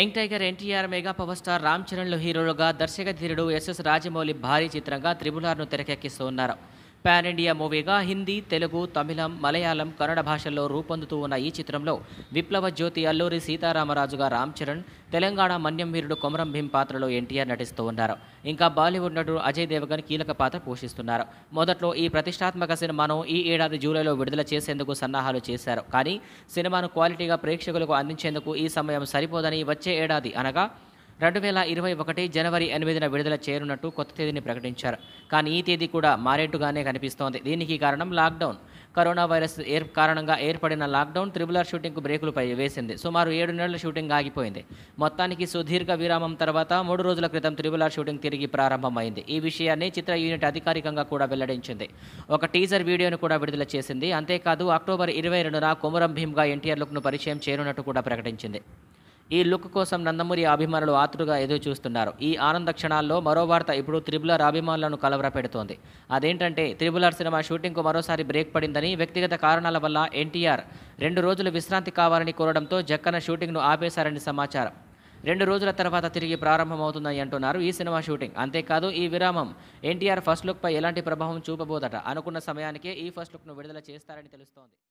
young tiger NTR mega power star Ram చరణ్లు హీరోలుగా దర్శక ధీరుడు ఎస్ఎస్ రాజమౌళి భారీ చిత్రంగా త్రిబులార్ను తెరకెక్కిస్తున్నారు పాన్ ఇండియా మూవీగా హిందీ తెలుగు తమిళం మలయాళం కన్నడ భాషల్లో రూపొందుతూ ఉన్న ఈ చిత్రంలో విప్లవ జ్యోతి అల్లూరి సీతారామరాజుగా రామ్ చరణ్ తెలంగాణ మన్యం వీరుడు కొమరం భీం పాత్రలో ఎన్టీఆర్ నటిస్తూ ఉన్నారు ఇంకా బాలీవుడ్ నటుడు అజయ్ దేవగన్ కీలక పాత్ర పోషిస్తున్నారు మొదట్లో ఈ ప్రతిష్టాత్మక సినిమాను ఈ ఏడాది జూలైలో విడుదల చేసేందుకు సన్నాహాలు చేశారు కానీ సినిమాను క్వాలిటీగా ప్రేక్షకులకు అందించేందుకు ఈ సమయం సరిపోదని వచ్చే ఏడాది అనగా రెండు వేల ఇరవై ఒకటి జనవరి ఎనిమిదిన విడుదల చేయనున్నట్టు కొత్త తేదీని ప్రకటించారు కానీ ఈ తేదీ కూడా మారేట్టుగానే కనిపిస్తోంది దీనికి కారణం లాక్డౌన్ కరోనా వైరస్ ఏర్ కారణంగా ఏర్పడిన లాక్డౌన్ త్రిబులర్ షూటింగ్కు బ్రేకులపై వేసింది సుమారు ఏడు నెలల షూటింగ్ ఆగిపోయింది మొత్తానికి సుదీర్ఘ విరామం తర్వాత మూడు రోజుల క్రితం త్రిబులర్ షూటింగ్ తిరిగి ప్రారంభమైంది ఈ విషయాన్ని చిత్ర యూనిట్ అధికారికంగా కూడా వెల్లడించింది ఒక టీజర్ వీడియోను కూడా విడుదల చేసింది అంతేకాదు అక్టోబర్ ఇరవై రెండున కొమరం భీమ్గా ఎన్టీఆర్ లుక్ను పరిచయం చేయనున్నట్టు కూడా ప్రకటించింది ఈ లుక్ కోసం నందమూరి అభిమానులు ఆతురుగా ఎదురు చూస్తున్నారు ఈ ఆనంద క్షణాల్లో మరో వార్త ఇప్పుడు త్రిబులర్ అభిమానులను కలవరపెడుతోంది అదేంటంటే త్రిబులర్ సినిమా షూటింగ్కు మరోసారి బ్రేక్ పడిందని వ్యక్తిగత కారణాల వల్ల ఎన్టీఆర్ రెండు రోజులు విశ్రాంతి కావాలని కోరడంతో జక్కన షూటింగ్ను ఆపేశారని సమాచారం రెండు రోజుల తర్వాత తిరిగి ప్రారంభమవుతుందని అంటున్నారు ఈ సినిమా షూటింగ్ అంతేకాదు ఈ విరామం ఎన్టీఆర్ ఫస్ట్ లుక్పై ఎలాంటి ప్రభావం చూపబోదట అనుకున్న సమయానికే ఈ ఫస్ట్ లుక్ను విడుదల చేస్తారని తెలుస్తోంది